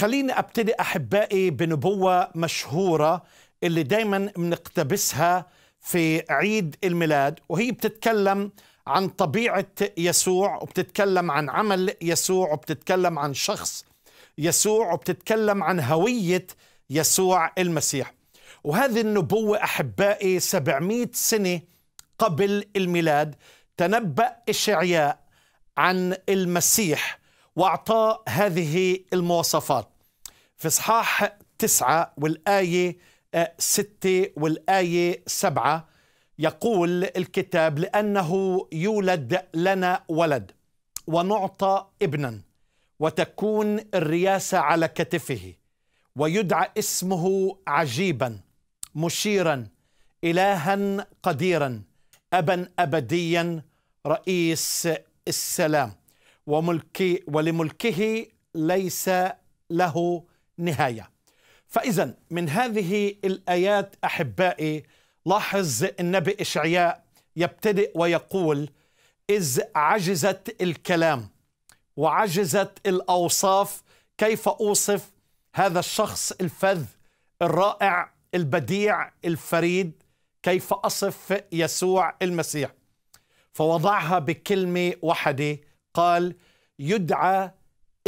خليني ابتدي احبائي بنبوه مشهوره اللي دايما بنقتبسها في عيد الميلاد وهي بتتكلم عن طبيعه يسوع وبتتكلم عن عمل يسوع وبتتكلم عن شخص يسوع وبتتكلم عن هويه يسوع المسيح وهذه النبوه احبائي 700 سنه قبل الميلاد تنبأ إشعياء عن المسيح واعطى هذه المواصفات في اصحاح تسعة والآية آه، ستة والآية سبعة يقول الكتاب لأنه يولد لنا ولد ونعطى ابنا وتكون الرياسة على كتفه ويدعى اسمه عجيبا مشيرا إلها قديرا أبا أبديا رئيس السلام وملك ولملكه ليس له نهاية فإذا من هذه الآيات أحبائي لاحظ النبي إشعياء يبتدئ ويقول إذ عجزت الكلام وعجزت الأوصاف كيف أوصف هذا الشخص الفذ الرائع البديع الفريد كيف أصف يسوع المسيح فوضعها بكلمة وحده قال يدعى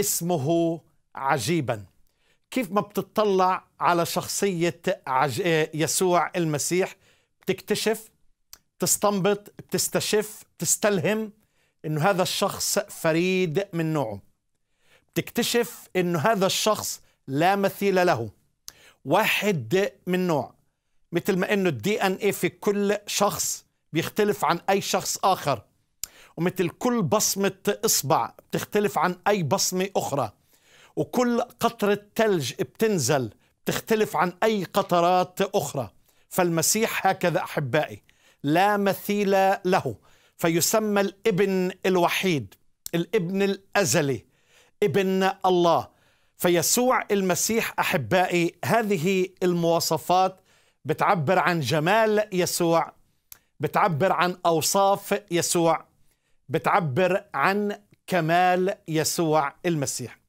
اسمه عجيبا كيف ما بتطلع على شخصية يسوع المسيح بتكتشف تستنبط بتستشف تستلهم انه هذا الشخص فريد من نوعه بتكتشف انه هذا الشخص لا مثيل له واحد من نوع مثل ما انه الدي ان ايه في كل شخص بيختلف عن اي شخص اخر ومثل كل بصمة إصبع بتختلف عن أي بصمة أخرى وكل قطرة ثلج بتنزل بتختلف عن أي قطرات أخرى فالمسيح هكذا أحبائي لا مثيل له فيسمى الابن الوحيد الابن الأزلي ابن الله فيسوع المسيح أحبائي هذه المواصفات بتعبر عن جمال يسوع بتعبر عن أوصاف يسوع بتعبر عن كمال يسوع المسيح